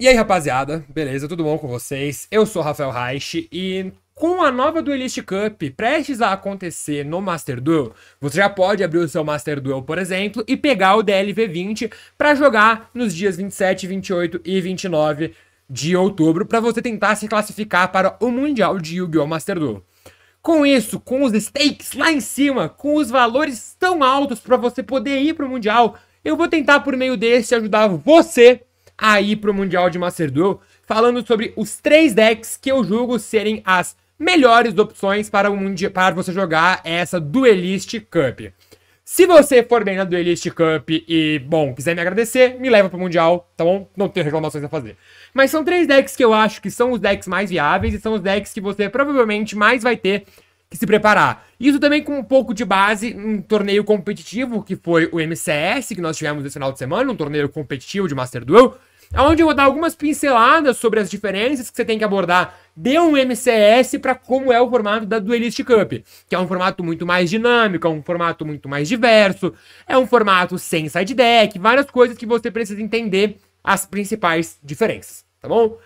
E aí, rapaziada, beleza? Tudo bom com vocês? Eu sou Rafael Reich e com a nova Duelist Cup prestes a acontecer no Master Duel, você já pode abrir o seu Master Duel, por exemplo, e pegar o DLV20 para jogar nos dias 27, 28 e 29 de outubro para você tentar se classificar para o Mundial de Yu-Gi-Oh! Master Duel. Com isso, com os stakes lá em cima, com os valores tão altos para você poder ir para o Mundial, eu vou tentar por meio desse ajudar você aí pro Mundial de Master Duel, falando sobre os três decks que eu julgo serem as melhores opções para, o mundial, para você jogar essa Duelist Cup. Se você for bem na Duelist Cup e, bom, quiser me agradecer, me leva pro Mundial, tá bom? Não tenho reclamações a fazer. Mas são três decks que eu acho que são os decks mais viáveis e são os decks que você provavelmente mais vai ter que se preparar. Isso também com um pouco de base em torneio competitivo, que foi o MCS, que nós tivemos esse final de semana, um torneio competitivo de Master Duel, onde eu vou dar algumas pinceladas sobre as diferenças que você tem que abordar de um MCS para como é o formato da Duelist Cup, que é um formato muito mais dinâmico, é um formato muito mais diverso, é um formato sem side deck, várias coisas que você precisa entender as principais diferenças, tá bom?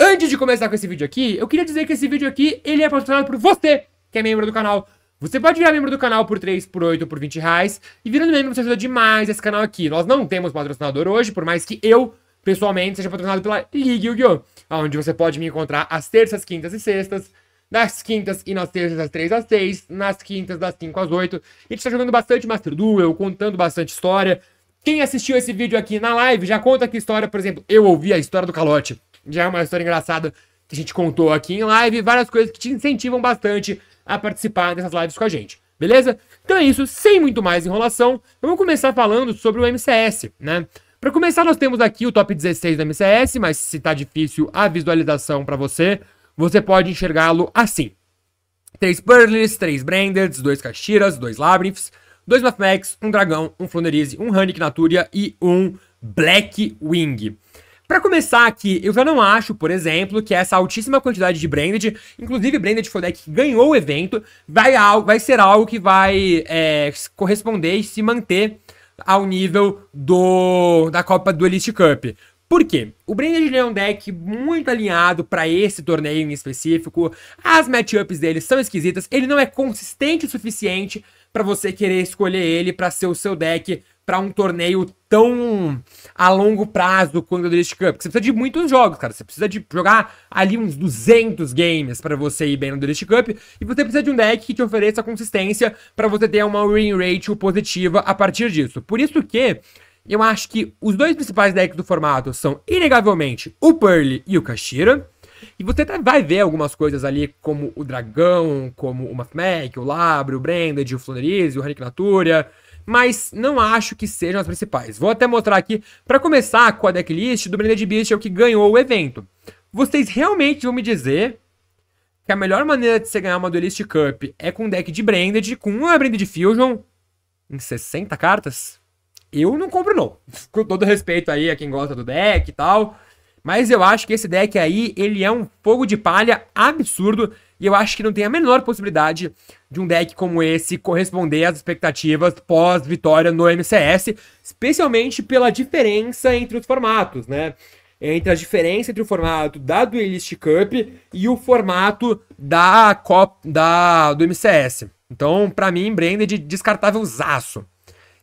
Antes de começar com esse vídeo aqui, eu queria dizer que esse vídeo aqui, ele é patrocinado por você, que é membro do canal. Você pode virar membro do canal por 3, por 8 por 20 reais. E virando membro, você ajuda demais esse canal aqui. Nós não temos patrocinador hoje, por mais que eu Pessoalmente, seja patrocinado pela Liga Yu-Gi-Oh! Onde você pode me encontrar às terças, quintas e sextas, nas quintas e nas terças das 3 às 6, nas quintas das 5 às 8. A gente tá jogando bastante Master Duel, contando bastante história. Quem assistiu esse vídeo aqui na live já conta que história, por exemplo, eu ouvi a história do calote. Já é uma história engraçada que a gente contou aqui em live, várias coisas que te incentivam bastante a participar dessas lives com a gente. Beleza? Então é isso, sem muito mais enrolação, vamos começar falando sobre o MCS, né? Para começar, nós temos aqui o top 16 do MCS, mas se tá difícil a visualização para você, você pode enxergá-lo assim. 3 Burlers, 3 Brandeds, 2 Kashiras, 2 Labyrinths, 2 Mathmax, 1 um Dragão, 1 um Flunderise, 1 um Hanik Naturia e 1 Black Wing. Para começar aqui, eu já não acho, por exemplo, que essa altíssima quantidade de Branded, inclusive Branded foi o deck que ganhou o evento, vai, vai ser algo que vai é, corresponder e se manter ao nível do da Copa do Elite Cup. Por quê? O Branded é um deck muito alinhado para esse torneio em específico. As matchups dele são esquisitas, ele não é consistente o suficiente para você querer escolher ele para ser o seu deck para um torneio tão a longo prazo quanto o British Cup. Porque você precisa de muitos jogos, cara. Você precisa de jogar ali uns 200 games para você ir bem no British Cup. E você precisa de um deck que te ofereça consistência para você ter uma win rate positiva a partir disso. Por isso que eu acho que os dois principais decks do formato são, inegavelmente, o Pearl e o Kashira. E você até vai ver algumas coisas ali, como o Dragão, como o Mathmack, o Labre, o Branded, o Flanerize, o Harik Naturia mas não acho que sejam as principais. Vou até mostrar aqui, para começar com a decklist do Blended Beast, é o que ganhou o evento. Vocês realmente vão me dizer que a melhor maneira de você ganhar uma Duelist Cup é com um deck de Branded, com uma Branded Fusion, em 60 cartas? Eu não compro não, com todo respeito aí a quem gosta do deck e tal, mas eu acho que esse deck aí, ele é um fogo de palha absurdo. E eu acho que não tem a menor possibilidade de um deck como esse corresponder às expectativas pós-vitória no MCS, especialmente pela diferença entre os formatos, né? Entre a diferença entre o formato da Duelist Cup e o formato da Copa da do MCS. Então, para mim, de descartável zaço.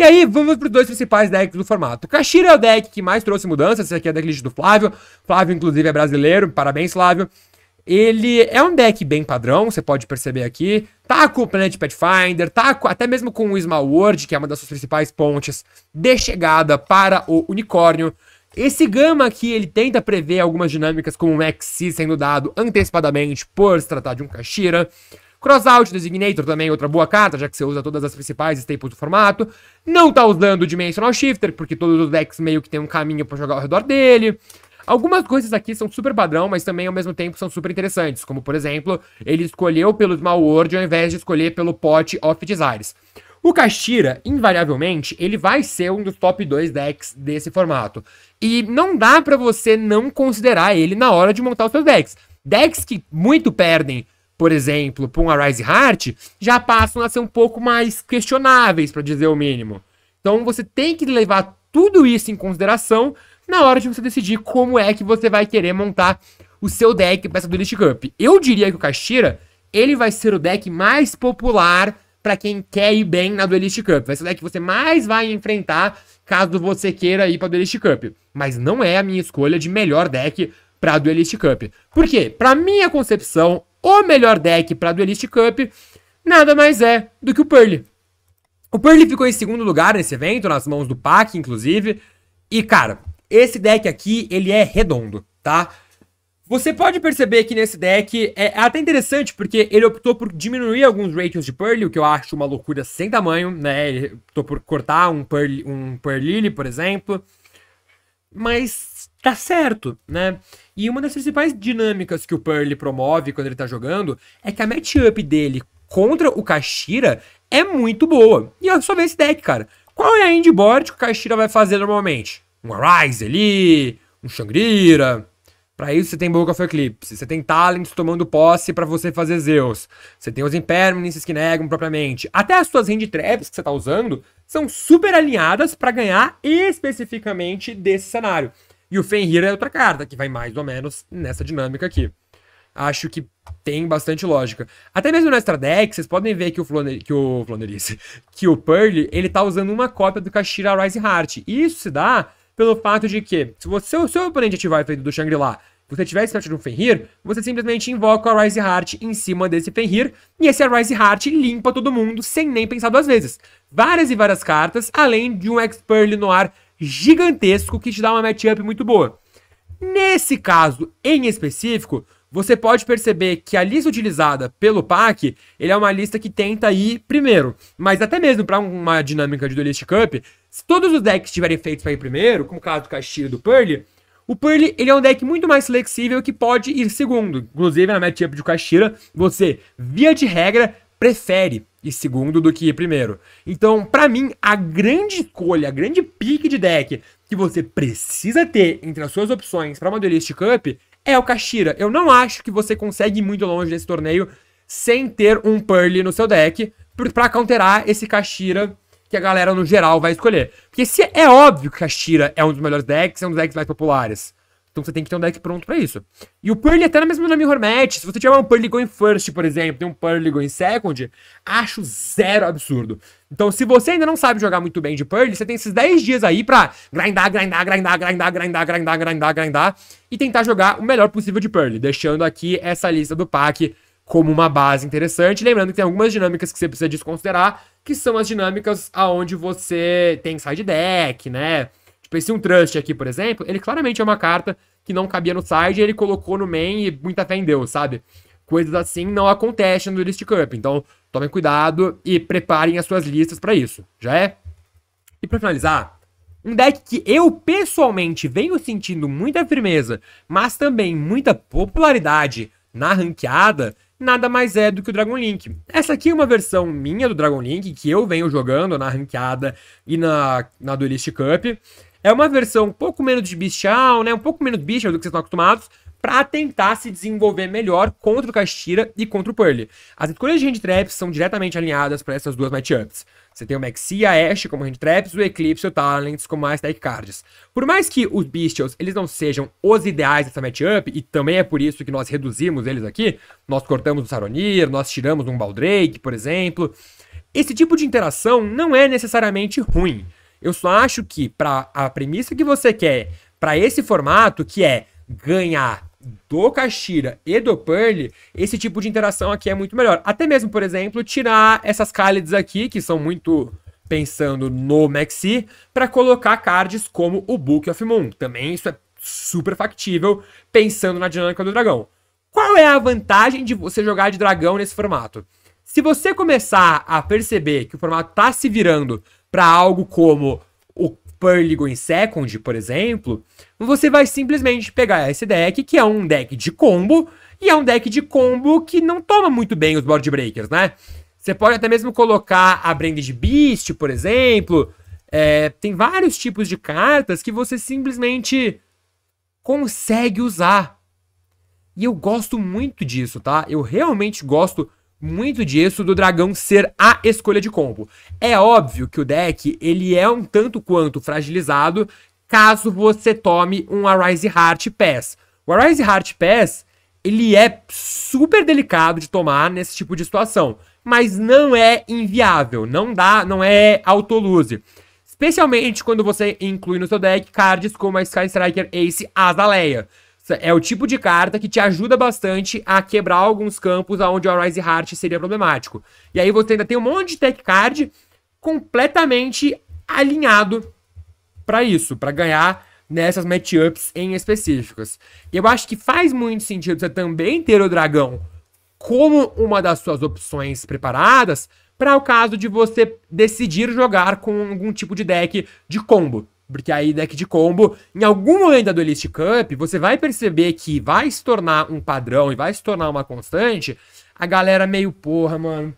E aí, vamos para os dois principais decks do formato. O Kashira é o deck que mais trouxe mudanças. Esse aqui é o decklist do Flávio. Flávio, inclusive, é brasileiro. Parabéns, Flávio. Ele é um deck bem padrão, você pode perceber aqui. Tá com o Planet Pathfinder, tá com, até mesmo com o Small World, que é uma das suas principais pontes de chegada para o Unicórnio. Esse Gama aqui, ele tenta prever algumas dinâmicas como o Maxi sendo dado antecipadamente por se tratar de um Kashira. Crossout Designator também, é outra boa carta, já que você usa todas as principais staples do formato. Não tá usando Dimensional Shifter, porque todos os decks meio que tem um caminho para jogar ao redor dele. Algumas coisas aqui são super padrão, mas também ao mesmo tempo são super interessantes, como por exemplo, ele escolheu pelo Small World ao invés de escolher pelo Pot of Desires. O Kashira, invariavelmente, ele vai ser um dos top 2 decks desse formato. E não dá para você não considerar ele na hora de montar os seus decks. Decks que muito perdem por exemplo, para um Arise Heart, já passam a ser um pouco mais questionáveis, para dizer o mínimo. Então você tem que levar tudo isso em consideração na hora de você decidir como é que você vai querer montar o seu deck para essa Duelist Cup. Eu diria que o Kashira, ele vai ser o deck mais popular para quem quer ir bem na Duelist Cup. Vai ser o deck que você mais vai enfrentar caso você queira ir para Duelist Cup. Mas não é a minha escolha de melhor deck para Duelist Cup. Por quê? Para minha concepção, o melhor deck para Duelist Cup nada mais é do que o Pearl. O Pearl ficou em segundo lugar nesse evento, nas mãos do Pac, inclusive. E, cara, esse deck aqui, ele é redondo, tá? Você pode perceber que nesse deck é, é até interessante, porque ele optou por diminuir alguns ratings de Pearl, o que eu acho uma loucura sem tamanho, né? Ele optou por cortar um Pearl, um Pearl Lily, por exemplo mas tá certo, né? E uma das principais dinâmicas que o Pearl promove quando ele tá jogando é que a matchup dele contra o Kashira é muito boa. E olha só ver esse deck, cara. Qual é a endboard que o Kashira vai fazer normalmente? Um Arise ali, um Shangrira, para isso você tem Book of Eclipse, você tem Talents tomando posse para você fazer Zeus, você tem os Impermanences que negam propriamente. Até as suas hand traps que você tá usando são super alinhadas para ganhar especificamente desse cenário. E o Fenrir é outra carta que vai mais ou menos nessa dinâmica aqui. Acho que tem bastante lógica. Até mesmo no extra deck, vocês podem ver que o Floner, que o Flonerice, que o Pearl, ele tá usando uma cópia do Kashira Rise Heart. Isso se dá pelo fato de que, se você, o seu oponente ativar o efeito do Shangri-La você tiver esse de um Fenrir, você simplesmente invoca o Rise Heart em cima desse Fenrir, e esse Rise Heart limpa todo mundo sem nem pensar duas vezes. Várias e várias cartas, além de um Expert no ar gigantesco que te dá uma matchup muito boa. Nesse caso em específico, você pode perceber que a lista utilizada pelo PAC, ele é uma lista que tenta ir primeiro. Mas até mesmo para uma dinâmica de Duelist Cup, se todos os decks tiverem feitos para ir primeiro, como o caso do Castilho e do Pearl, o Pearl ele é um deck muito mais flexível que pode ir segundo. Inclusive, na matchup de Kashira, você, via de regra, prefere ir segundo do que primeiro. Então, para mim, a grande escolha, a grande pique de deck que você precisa ter entre as suas opções para uma Duelist Cup é o Kashira. Eu não acho que você consegue ir muito longe nesse torneio sem ter um Pearl no seu deck para counterar esse Kashira que a galera no geral vai escolher. Porque se é óbvio que Kashira é um dos melhores decks, é um dos decks mais populares. Então você tem que ter um deck pronto pra isso. E o Pearl é até na na Mirror Match, se você tiver um Pearl Go em First, por exemplo, tem um Pearl Go em Second, acho zero absurdo. Então se você ainda não sabe jogar muito bem de Pearl, você tem esses 10 dias aí pra grindar, grindar, grindar, grindar, grindar, grindar, grindar, grindar, e tentar jogar o melhor possível de Pearl, deixando aqui essa lista do pack como uma base interessante. Lembrando que tem algumas dinâmicas que você precisa desconsiderar, que são as dinâmicas aonde você tem side deck, né? Tipo, esse um Trust aqui, por exemplo, ele claramente é uma carta que não cabia no side, ele colocou no main e muita fé em Deus, sabe? Coisas assim não acontecem no Duelist Cup, então tomem cuidado e preparem as suas listas para isso, já é? E para finalizar, um deck que eu pessoalmente venho sentindo muita firmeza, mas também muita popularidade na ranqueada, nada mais é do que o Dragon Link. Essa aqui é uma versão minha do Dragon Link, que eu venho jogando na ranqueada e na, na Duelist Cup. É uma versão um pouco menos de bichão, né? Um pouco menos bicha do que vocês estão acostumados, para tentar se desenvolver melhor contra o Kashira e contra o Pearl. As escolhas de hand traps são diretamente alinhadas para essas duas matchups. Você tem o Maxi, a Ashe como hand traps, o Eclipse e o Talents como as deck cards. Por mais que os Beastials eles não sejam os ideais dessa matchup, e também é por isso que nós reduzimos eles aqui, nós cortamos o Saronir, nós tiramos um Baldrake, por exemplo, esse tipo de interação não é necessariamente ruim. Eu só acho que para a premissa que você quer, para esse formato que é ganhar do Kashira e do Pearl, esse tipo de interação aqui é muito melhor. Até mesmo, por exemplo, tirar essas Cálides aqui, que são muito pensando no Maxi, para colocar cards como o Book of Moon. Também isso é super factível, pensando na dinâmica do dragão. Qual é a vantagem de você jogar de dragão nesse formato? Se você começar a perceber que o formato está se virando para algo como o Perligo em Second, por exemplo, você vai simplesmente pegar esse deck, que é um deck de combo, e é um deck de combo que não toma muito bem os board breakers, né? Você pode até mesmo colocar a Branded Beast, por exemplo. É, tem vários tipos de cartas que você simplesmente consegue usar. E eu gosto muito disso, tá? Eu realmente gosto muito disso do dragão ser a escolha de combo. É óbvio que o deck ele é um tanto quanto fragilizado caso você tome um Arise Heart Pass. O Arise Heart Pass ele é super delicado de tomar nesse tipo de situação, mas não é inviável, não dá, não é autoluse. Especialmente quando você inclui no seu deck cards como a Sky Striker Ace Azalea. É o tipo de carta que te ajuda bastante a quebrar alguns campos aonde o Rise Heart seria problemático. E aí você ainda tem um monte de tech card completamente alinhado para isso, para ganhar nessas matchups em específicas. Eu acho que faz muito sentido você também ter o dragão como uma das suas opções preparadas para o caso de você decidir jogar com algum tipo de deck de combo. Porque aí, deck de combo, em algum momento da Duelist Cup, você vai perceber que vai se tornar um padrão e vai se tornar uma constante. A galera meio, porra, mano.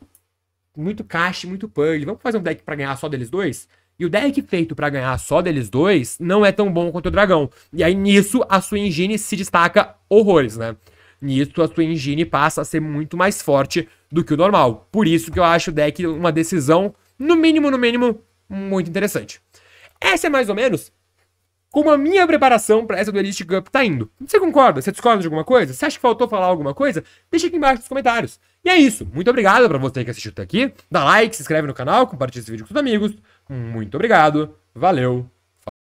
Muito cash, muito pug. Vamos fazer um deck para ganhar só deles dois? E o deck feito para ganhar só deles dois não é tão bom quanto o dragão. E aí nisso a sua engine se destaca horrores, né? Nisso a sua engine passa a ser muito mais forte do que o normal. Por isso que eu acho o deck uma decisão, no mínimo, no mínimo, muito interessante. Essa é mais ou menos como a minha preparação para essa Elite Cup tá indo. Você concorda? Você discorda de alguma coisa? Você acha que faltou falar alguma coisa? Deixa aqui embaixo nos comentários. E é isso. Muito obrigado para você que assistiu até aqui. Dá like, se inscreve no canal, compartilha esse vídeo com seus amigos. Muito obrigado. Valeu.